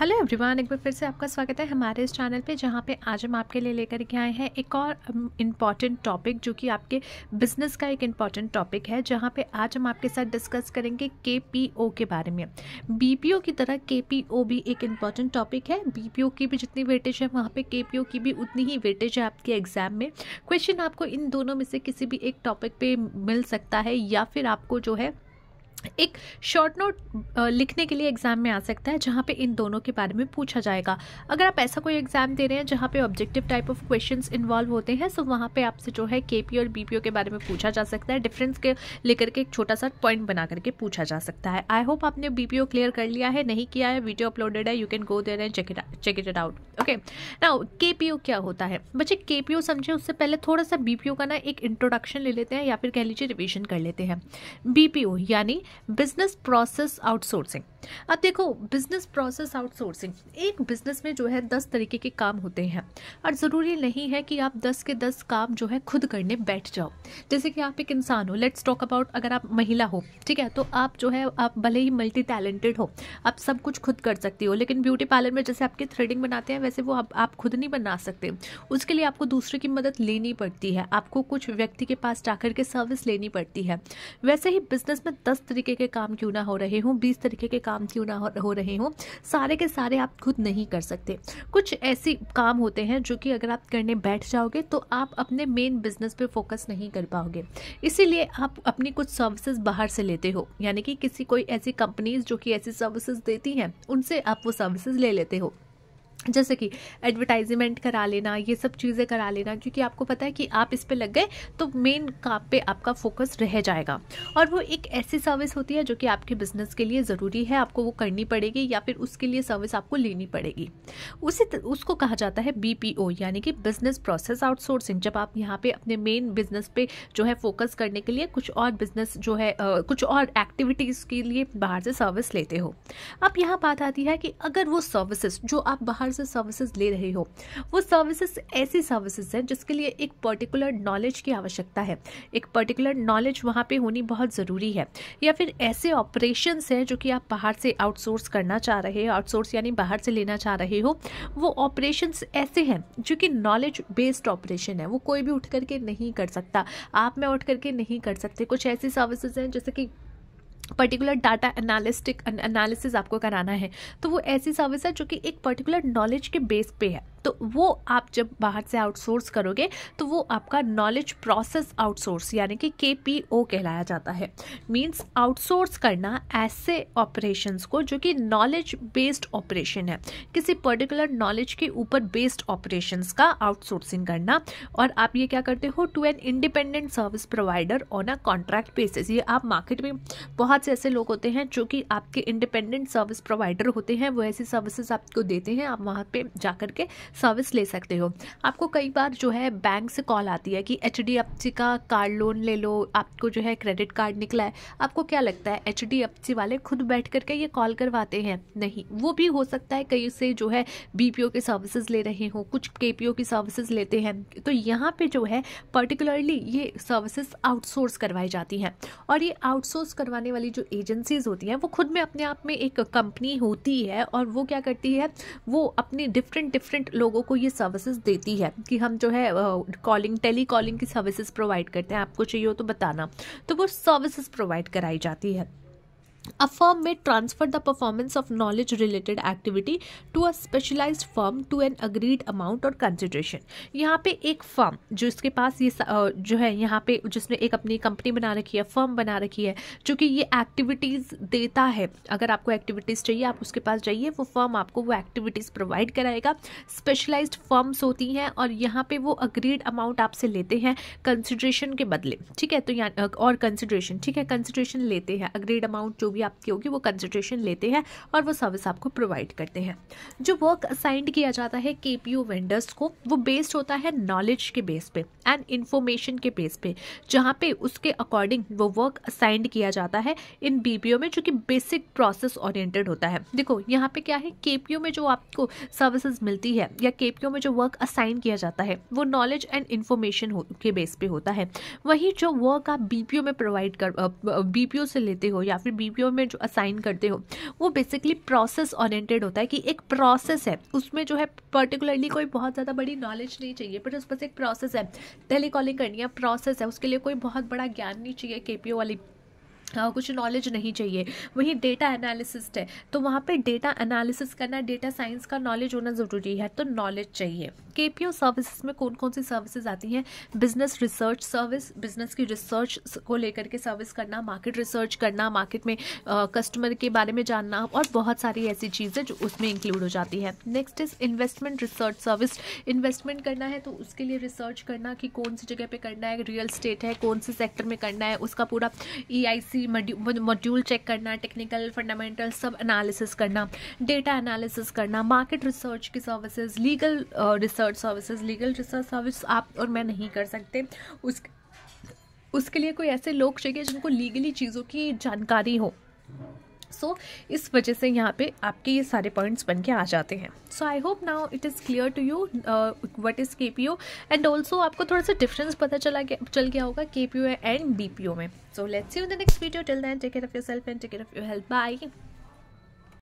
Hello everyone एक बार फिर से आपका स्वागत है हमारे इस चैनल पे जहाँ पे आज हम आपके लिए लेकर के आए हैं एक और इम्पॉर्टेंट टॉपिक जो कि आपके बिजनेस का एक इम्पॉर्टेंट टॉपिक है जहाँ पे आज हम आपके साथ डिस्कस करेंगे ओ के बारे में ओ की तरह ओ भी एक इम्पॉर्टेंट टॉपिक है ओ की भी जितनी वेटेज है वहाँ पर के की भी उतनी ही वेटेज है आपके एग्जाम में क्वेश्चन आपको इन दोनों में से किसी भी एक टॉपिक पर मिल सकता है या फिर आपको जो है एक शॉर्ट नोट लिखने के लिए एग्ज़ाम में आ सकता है जहाँ पे इन दोनों के बारे में पूछा जाएगा अगर आप ऐसा कोई एग्ज़ाम दे रहे हैं जहाँ पे objective type of questions involve होते हैं सो वहाँ पे आपसे जो है के और बी के बारे में पूछा जा सकता है डिफरेंस के लेकर के एक छोटा सा पॉइंट बना करके पूछा जा सकता है आई होप आपने बी क्लियर कर लिया है नहीं किया है वीडियो अपलोडेड है you can go there and check it check it out okay ना के क्या होता है बच्चे के पी समझे उससे पहले थोड़ा सा बी का ना एक इंट्रोडक्शन ले लेते हैं या फिर कह लीजिए रिविजन कर लेते हैं बी यानी business process outsourcing अब देखो बिजनेस प्रोसेस आउटसोर्सिंग एक बिजनेस में जो है दस तरीके के काम होते हैं और ज़रूरी नहीं है कि आप दस के दस काम जो है खुद करने बैठ जाओ जैसे कि आप एक इंसान हो लेट्स टॉक अबाउट अगर आप महिला हो ठीक है तो आप जो है आप भले ही मल्टी टैलेंटेड हो आप सब कुछ खुद कर सकती हो लेकिन ब्यूटी पार्लर में जैसे आपकी थ्रेडिंग बनाते हैं वैसे वो आप, आप खुद नहीं बना सकते उसके लिए आपको दूसरे की मदद लेनी पड़ती है आपको कुछ व्यक्ति के पास जाकर के सर्विस लेनी पड़ती है वैसे ही बिजनेस में दस तरीके के काम क्यों ना हो रहे हों बीस तरीके के काम काम क्यों ना हो रहे हों सारे के सारे आप खुद नहीं कर सकते कुछ ऐसे काम होते हैं जो कि अगर आप करने बैठ जाओगे तो आप अपने मेन बिजनेस पर फोकस नहीं कर पाओगे इसीलिए आप अपनी कुछ सर्विसेज बाहर से लेते हो यानी कि किसी कोई ऐसी कंपनीज जो कि ऐसी सर्विसेज देती हैं उनसे आप वो सर्विसेज ले लेते हो जैसे कि एडवर्टाइजमेंट करा लेना ये सब चीज़ें करा लेना क्योंकि आपको पता है कि आप इस पर लग गए तो मेन काम पे आपका फोकस रह जाएगा और वो एक ऐसी सर्विस होती है जो कि आपके बिजनेस के लिए ज़रूरी है आपको वो करनी पड़ेगी या फिर उसके लिए सर्विस आपको लेनी पड़ेगी उसी उसको कहा जाता है बी यानी कि बिजनेस प्रोसेस आउटसोर्सिंग जब आप यहाँ पर अपने मेन बिजनेस पे जो है फोकस करने के लिए कुछ और बिजनेस जो है कुछ और एक्टिविटीज़ के लिए बाहर से सर्विस लेते हो अब यहाँ बात आती है कि अगर वो सर्विसेज जो आप बाहर से सर्विसेज ले रहे हो वो सर्विसेज ऐसी सर्विसेज हैं जिसके लिए एक पर्टिकुलर नॉलेज की आवश्यकता है एक पर्टिकुलर नॉलेज वहाँ पे होनी बहुत ज़रूरी है या फिर ऐसे ऑपरेशन हैं जो कि आप बाहर से आउटसोर्स करना चाह रहे हो आउटसोर्स यानी बाहर से लेना चाह रहे हो वो ऑपरेशन ऐसे हैं जो कि नॉलेज बेस्ड ऑपरेशन है वो कोई भी उठ करके नहीं कर सकता आप में उठ करके नहीं कर सकते कुछ ऐसी सर्विसेज हैं जैसे कि पर्टिकुलर डाटा एनालिस्टिक एनालिसिस आपको कराना है तो वो ऐसी सर्विस है जो कि एक पर्टिकुलर नॉलेज के बेस पे है तो वो आप जब बाहर से आउटसोर्स करोगे तो वो आपका नॉलेज प्रोसेस आउटसोर्स यानी कि के पी ओ कहलाया जाता है मीन्स आउटसोर्स करना ऐसे ऑपरेशंस को जो कि नॉलेज बेस्ड ऑपरेशन है किसी पर्टिकुलर नॉलेज के ऊपर बेस्ड ऑपरेशंस का आउटसोर्सिंग करना और आप ये क्या करते हो to an independent service provider on a contract basis ये आप मार्केट में बहुत बहुत से ऐसे लोग होते हैं जो कि आपके इंडिपेंडेंट सर्विस प्रोवाइडर होते हैं वो ऐसी सर्विसेज आपको देते हैं आप वहाँ पे जा के सर्विस ले सकते हो आपको कई बार जो है बैंक से कॉल आती है कि एच का कार लोन ले लो आपको जो है क्रेडिट कार्ड निकला है आपको क्या लगता है एच वाले खुद बैठ करके ये कॉल करवाते हैं नहीं वो भी हो सकता है कहीं से जो है बी के सर्विसेज ले रहे हों कुछ के की सर्विसेज लेते हैं तो यहाँ पे जो है पर्टिकुलरली ये सर्विसेज आउटसोर्स करवाई जाती हैं और ये आउटसोर्स करवाने वाली वाली जो एजेंसीज़ होती हैं वो खुद में अपने आप में एक कंपनी होती है और वो क्या करती है वो अपने डिफरेंट डिफरेंट लोगों को ये सर्विसेज देती है कि हम जो है कॉलिंग टेली कॉलिंग की सर्विसेज प्रोवाइड करते हैं आपको चाहिए हो तो बताना तो वो सर्विसेज प्रोवाइड कराई जाती है A firm may transfer the performance of knowledge related activity to a specialized firm to an agreed amount or consideration. यहाँ पे एक फर्म जो इसके पास ये जो है यहाँ पे जिसने एक अपनी कंपनी बना रखी है फर्म बना रखी है जो कि ये एक्टिविटीज़ देता है अगर आपको एक्टिविटीज़ चाहिए आप उसके पास जाइए वो फर्म आपको वो एक्टिविटीज़ प्रोवाइड कराएगा स्पेशलाइज्ड फर्म्स होती हैं और यहाँ पे वो अग्रीड अमाउंट आपसे लेते हैं कंसिड्रेशन के बदले ठीक है तो यहाँ और कंसिड्रेशन ठीक है कंसिड्रेशन लेते हैं अग्रीड अमाउंट जो भी भी आपकी होगी वो कंसिड्रेशन लेते हैं और वो सर्विस आपको प्रोवाइड करते हैं जो वर्क असाइंड किया जाता है के वेंडर्स को वो बेस्ड होता है नॉलेज के बेस पे एंड इन्फॉर्मेशन के बेस पे जहाँ पे उसके अकॉर्डिंग वो वर्क असाइंड किया जाता है इन बी में जो कि बेसिक प्रोसेस ओरिएंटेड होता है देखो यहाँ पे क्या है के में जो आपको सर्विसेज मिलती है या के में जो वर्क असाइन किया जाता है वो नॉलेज एंड इन्फॉर्मेशन के बेस पे होता है वही जो वर्क आप बीपीओ में प्रोवाइड कर बीपीओ से लेते हो या फिर बी पीपीओ में जो असाइन करते हो वो बेसिकली प्रोसेस ओरिएंटेड होता है कि एक प्रोसेस है उसमें जो है पर्टिकुलरली कोई बहुत ज़्यादा बड़ी नॉलेज नहीं चाहिए बट उस पर एक प्रोसेस है टेलीकॉलिंग करनी है प्रोसेस है उसके लिए कोई बहुत बड़ा ज्ञान नहीं चाहिए के वाली हाँ, कुछ नॉलेज नहीं चाहिए वहीं डेटा एनालिसिस्ट है तो वहाँ पे डेटा एनालिसिस करना डेटा साइंस का नॉलेज होना ज़रूरी है तो नॉलेज चाहिए के पी ओ सर्विसेज में कौन कौन सी सर्विसेज आती हैं बिजनेस रिसर्च सर्विस बिजनेस की रिसर्च को लेकर के सर्विस करना मार्केट रिसर्च करना मार्केट में कस्टमर के बारे में जानना और बहुत सारी ऐसी चीज़ें जो उसमें इंक्लूड हो जाती है next is investment research service investment करना है तो उसके लिए रिसर्च करना कि कौन सी जगह पर करना है रियल स्टेट है कौन से सेक्टर में करना है उसका पूरा E I C C module check करना टेक्निकल फंडामेंटल सब एनालिसिस करना डेटा एनालिसिस करना मार्केट रिसर्च की services legal research services legal research service आप और मैं नहीं कर सकते उस उसके लिए कोई ऐसे लोग चाहिए जिनको लीगली चीज़ों की जानकारी हो सो so, इस वजह से यहाँ पे आपके ये सारे पॉइंट्स बन के आ जाते हैं so I hope now it is clear to you what is K P O and also आपको थोड़ा सा डिफरेंस पता चला गया चल गया होगा K P O and B P O में so let's you the next video till then take care of yourself and take care of your health by